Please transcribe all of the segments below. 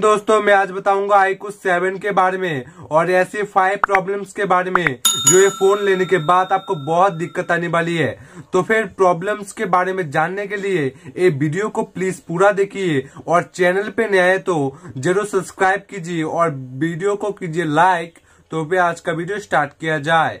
दोस्तों मैं आज बताऊंगा आईकू सेवन के बारे में और ऐसे फाइव प्रॉब्लम्स के बारे में जो ये फोन लेने के बाद आपको बहुत दिक्कत आने वाली है तो फिर प्रॉब्लम्स के बारे में जानने के लिए ये वीडियो को प्लीज पूरा देखिए और चैनल पे नया है तो जरूर सब्सक्राइब कीजिए और वीडियो को कीजिए लाइक तो फिर आज का वीडियो स्टार्ट किया जाए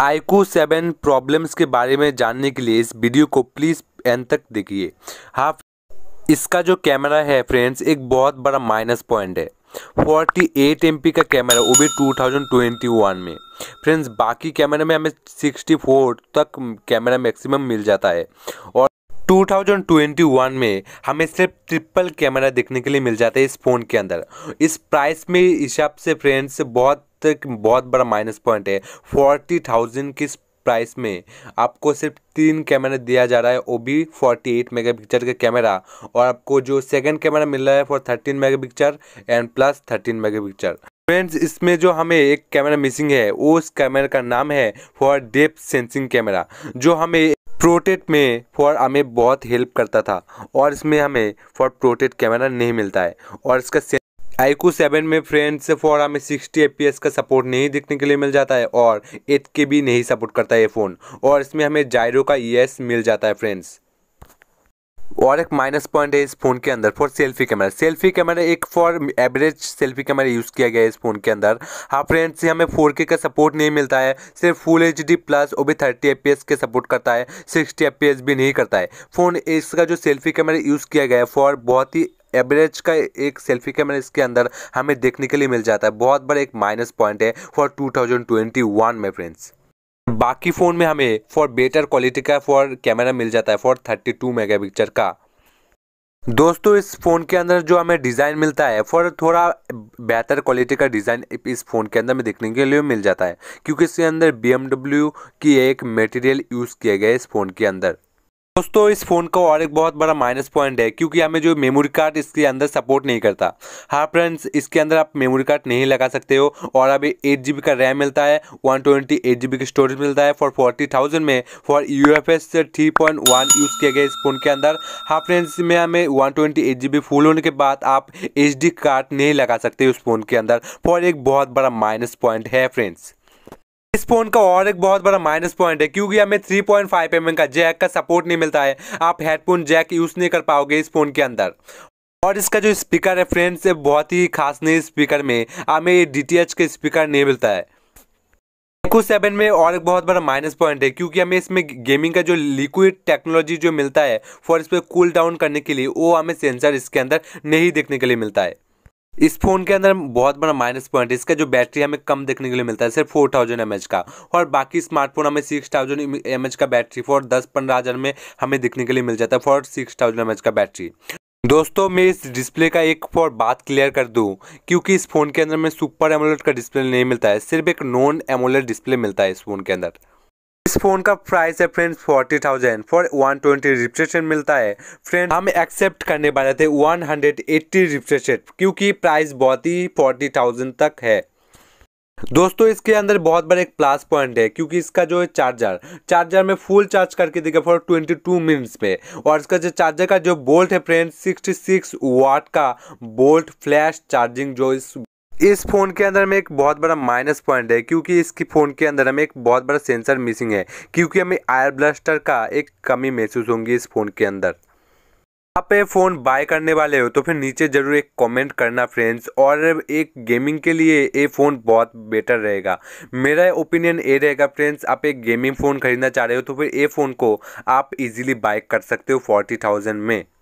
आईकू सेवन प्रॉब्लम्स के बारे में जानने के लिए इस वीडियो को प्लीज़ एंड तक देखिए हाँ इसका जो कैमरा है फ्रेंड्स एक बहुत बड़ा माइनस पॉइंट है 48 एट एम का कैमरा वो भी 2021 में फ्रेंड्स बाकी कैमरे में हमें 64 तक कैमरा मैक्सिमम मिल जाता है और 2021 में हमें सिर्फ ट्रिपल कैमरा देखने के लिए मिल जाता है इस फ़ोन के अंदर इस प्राइस में हिसाब से फ्रेंड्स बहुत बहुत बड़ा माइनस पॉइंट है फोर्टी थाउजेंड की प्राइस में आपको सिर्फ तीन कैमरा दिया जा रहा है वो भी फोर्टी एट मेगा पिक्चर का कैमरा और आपको जो सेकंड कैमरा मिल रहा है for thirteen mega picture and plus thirteen mega picture friends इसमें जो हमें एक कैमरा मिसिंग है उस कैमरा का नाम है फॉर डेप सेंसिंग कैमरा जो हमें प्रोटेट में फॉर हमें बहुत हेल्प करता था और इसमें हमें फॉर प्रोटेट कैमरा नहीं मिलता है और इसका आईकू सेवन में फ्रेंड्स फॉर हमें 60 एफ का सपोर्ट नहीं देखने के लिए मिल जाता है और एट के भी नहीं सपोर्ट करता है ये फ़ोन और इसमें हमें जायरो का ई मिल जाता है फ्रेंड्स और एक माइनस पॉइंट है इस फ़ोन के अंदर for selfie camera selfie camera एक for average selfie camera use किया गया है इस फ़ोन के अंदर हाँ फ्रेंड्स हमें फोर का सपोर्ट नहीं मिलता है सिर्फ फुल एच डी प्लस वो भी थर्टी एफ के सपोर्ट करता है सिक्सटी एफ भी नहीं करता है फ़ोन इसका जो सेल्फी कैमरा यूज़ किया गया है फॉर बहुत ही एवरेज का एक सेल्फी कैमरा इसके अंदर हमें देखने के लिए मिल जाता है बहुत बड़ा एक माइनस पॉइंट है फॉर वन में फ्रेंड्स बाकी फ़ोन में हमें फॉर बेटर क्वालिटी का फॉर कैमरा मिल जाता है फॉर 32 टू का दोस्तों इस फ़ोन के अंदर जो हमें डिज़ाइन मिलता है फॉर थोड़ा बेहतर क्वालिटी का डिज़ाइन इस फ़ोन के अंदर में देखने के लिए मिल जाता है क्योंकि इसके अंदर बी की एक मटेरियल यूज़ किया गया है इस फ़ोन के अंदर दोस्तों इस फ़ोन का और एक बहुत बड़ा माइनस पॉइंट है क्योंकि हमें जो मेमोरी कार्ड इसके अंदर सपोर्ट नहीं करता हाँ फ्रेंड्स इसके अंदर आप मेमोरी कार्ड नहीं लगा सकते हो और अभी एट जी का रैम मिलता है वन ट्वेंटी एट जी का स्टोरेज मिलता है फॉर फोर्टी थाउजेंड में for U F S three point one use किया गया इस फ़ोन के अंदर हाँ फ्रेंड्स में हमें one twenty eight G B full होने के बाद आप एच डी कार्ड नहीं लगा सकते उस फ़ोन के अंदर फॉर एक बहुत बड़ा माइनस पॉइंट है फ्रेंड्स इस फोन का और एक बहुत बड़ा माइनस पॉइंट है क्योंकि हमें 3.5 पॉइंट एम का जैक का सपोर्ट नहीं मिलता है आप हेडफोन जैक यूज़ नहीं कर पाओगे इस फ़ोन के अंदर और इसका जो स्पीकर है फ्रेंड्स से बहुत ही खास नहीं स्पीकर में हमें ये डी के स्पीकर नहीं मिलता है इको सेवन में और एक बहुत बड़ा माइनस पॉइंट है क्योंकि हमें इसमें गेमिंग का जो लिक्विड टेक्नोलॉजी जो मिलता है फॉर इस पर कूल डाउन करने के लिए वो हमें सेंसर इसके अंदर नहीं देखने के लिए मिलता है इस फ़ोन के अंदर बहुत बड़ा माइनस पॉइंट है इसका जो बैटरी हमें कम देखने के लिए मिलता है सिर्फ फोर थाउजेंड एम का और बाकी स्मार्टफोन हमें सिक्स थाउजेंड एम का बैटरी फॉर दस पंद्रह हज़ार में हमें देखने के लिए मिल जाता है फॉर सिक्स थाउजेंड एम का बैटरी दोस्तों मैं इस डिस्प्ले का एक फॉर बात क्लियर कर दूं क्योंकि इस फ़ोन के अंदर में सुपर एमोलेट का डिस्प्ले नहीं मिलता है सिर्फ एक नॉन एमोलेट डिस्प्ले मिलता है इस फ़ोन के अंदर इस फोन का प्राइस है friends forty thousand for one twenty refresh मिलता है फ्रेंड हम एक्सेप्ट करने वाले थे वन हंड्रेड एट्टी रिफ्रेश क्योंकि प्राइस बहुत ही फोर्टी थाउजेंड तक है दोस्तों इसके अंदर बहुत बड़ा एक प्लस पॉइंट है क्योंकि इसका जो है चार्जर चार्जर में फुल चार्ज करके देखा फॉर 22 मिनट्स में और इसका जो चार्जर का जो बोल्ट है फ्रेंड 66 वाट का बोल्ट फ्लैश चार्जिंग जो इस इस फ़ोन के अंदर हमें एक बहुत बड़ा माइनस पॉइंट है क्योंकि इसकी फ़ोन के अंदर हमें एक बहुत बड़ा सेंसर मिसिंग है क्योंकि हमें आयर ब्लास्टर का एक कमी महसूस होंगी इस फ़ोन के अंदर आप ये फ़ोन बाय करने वाले हो तो फिर नीचे ज़रूर एक कमेंट करना फ्रेंड्स और एक गेमिंग के लिए ये फ़ोन बहुत बेटर रहेगा मेरा ओपिनियन ये रहेगा फ्रेंड्स आप एक गेमिंग फ़ोन खरीदना चाह रहे हो तो फिर ये फ़ोन को आप इजीली बाय कर सकते हो फोर्टी थाउजेंड में